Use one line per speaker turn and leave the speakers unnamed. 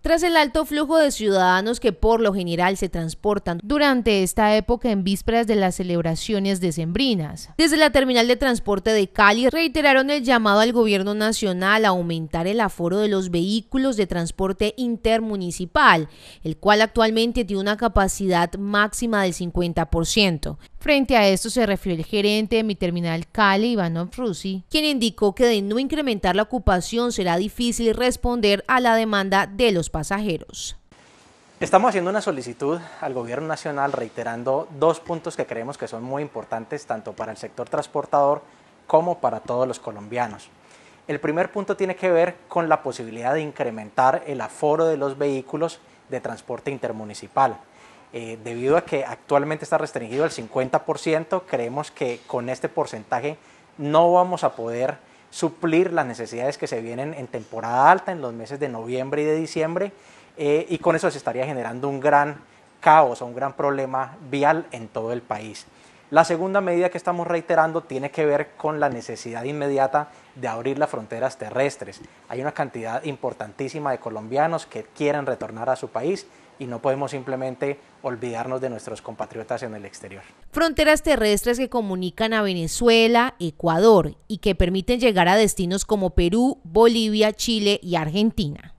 Tras el alto flujo de ciudadanos que por lo general se transportan durante esta época en vísperas de las celebraciones decembrinas, desde la terminal de transporte de Cali reiteraron el llamado al gobierno nacional a aumentar el aforo de los vehículos de transporte intermunicipal, el cual actualmente tiene una capacidad máxima del 50%. Frente a esto se refirió el gerente de mi terminal Cali, Iván Frusi, quien indicó que de no incrementar la ocupación será difícil responder a la demanda de los pasajeros.
Estamos haciendo una solicitud al Gobierno Nacional reiterando dos puntos que creemos que son muy importantes tanto para el sector transportador como para todos los colombianos. El primer punto tiene que ver con la posibilidad de incrementar el aforo de los vehículos de transporte intermunicipal. Eh, debido a que actualmente está restringido al 50%, creemos que con este porcentaje no vamos a poder suplir las necesidades que se vienen en temporada alta, en los meses de noviembre y de diciembre, eh, y con eso se estaría generando un gran caos o un gran problema vial en todo el país. La segunda medida que estamos reiterando tiene que ver con la necesidad inmediata de abrir las fronteras terrestres. Hay una cantidad importantísima de colombianos que quieren retornar a su país y no podemos simplemente olvidarnos de nuestros compatriotas en el exterior.
Fronteras terrestres que comunican a Venezuela, Ecuador y que permiten llegar a destinos como Perú, Bolivia, Chile y Argentina.